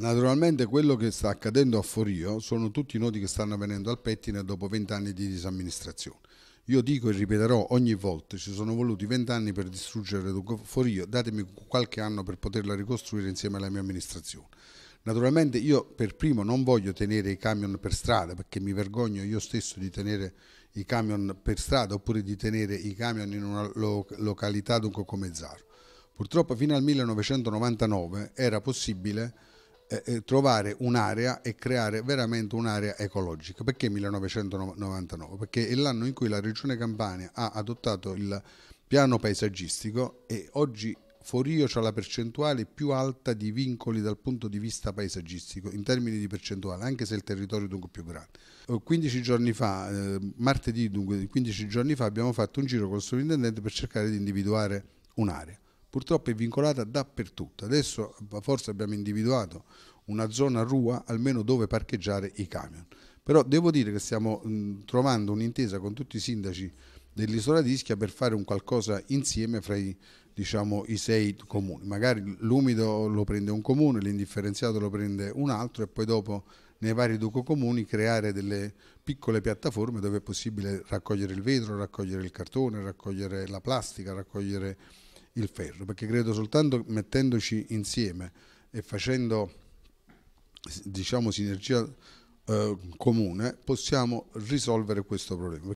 Naturalmente quello che sta accadendo a Forio sono tutti i nodi che stanno venendo al pettine dopo vent'anni di disamministrazione. Io dico e ripeterò ogni volta, ci sono voluti vent'anni per distruggere Forio, datemi qualche anno per poterla ricostruire insieme alla mia amministrazione. Naturalmente io per primo non voglio tenere i camion per strada perché mi vergogno io stesso di tenere i camion per strada oppure di tenere i camion in una località dunque come Zaro. Purtroppo fino al 1999 era possibile eh, eh, trovare un'area e creare veramente un'area ecologica. Perché 1999? Perché è l'anno in cui la Regione Campania ha adottato il piano paesaggistico e oggi Forio ha la percentuale più alta di vincoli dal punto di vista paesaggistico, in termini di percentuale, anche se il territorio è dunque più grande. 15 eh, giorni fa, eh, martedì dunque, 15 giorni fa abbiamo fatto un giro con col sovrintendente per cercare di individuare un'area purtroppo è vincolata dappertutto. Adesso forse abbiamo individuato una zona rua almeno dove parcheggiare i camion. Però devo dire che stiamo trovando un'intesa con tutti i sindaci dell'isola di Ischia per fare un qualcosa insieme fra i, diciamo, i sei comuni. Magari l'umido lo prende un comune, l'indifferenziato lo prende un altro e poi dopo nei vari comuni creare delle piccole piattaforme dove è possibile raccogliere il vetro, raccogliere il cartone, raccogliere la plastica, raccogliere il ferro, perché credo soltanto mettendoci insieme e facendo diciamo sinergia eh, comune possiamo risolvere questo problema.